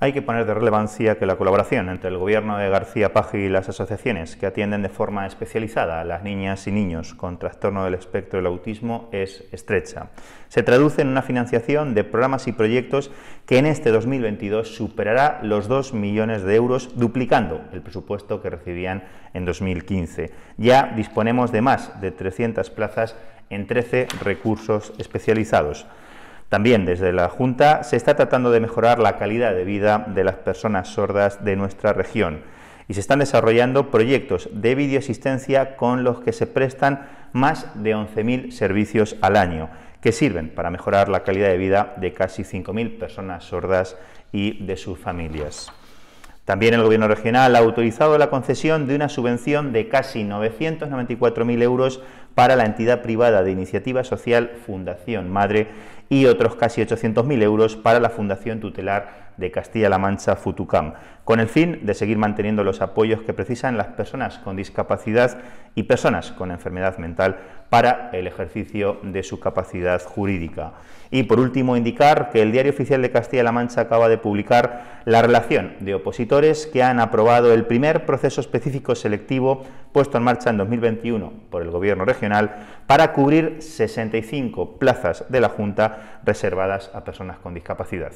Hay que poner de relevancia que la colaboración entre el gobierno de García Paje y las asociaciones que atienden de forma especializada a las niñas y niños con trastorno del espectro del autismo es estrecha. Se traduce en una financiación de programas y proyectos que en este 2022 superará los 2 millones de euros, duplicando el presupuesto que recibían en 2015. Ya disponemos de más de 300 plazas en 13 recursos especializados. También desde la Junta se está tratando de mejorar la calidad de vida de las personas sordas de nuestra región y se están desarrollando proyectos de videoasistencia con los que se prestan más de 11.000 servicios al año que sirven para mejorar la calidad de vida de casi 5.000 personas sordas y de sus familias. También el Gobierno regional ha autorizado la concesión de una subvención de casi 994.000 euros para la entidad privada de iniciativa social Fundación Madre y otros casi 800.000 euros para la Fundación Tutelar de Castilla-La Mancha Futucam, con el fin de seguir manteniendo los apoyos que precisan las personas con discapacidad y personas con enfermedad mental para el ejercicio de su capacidad jurídica. Y por último, indicar que el Diario Oficial de Castilla-La Mancha acaba de publicar la relación de opositores que han aprobado el primer proceso específico selectivo puesto en marcha en 2021 por el Gobierno regional para cubrir 65 plazas de la Junta reservadas a personas con discapacidad.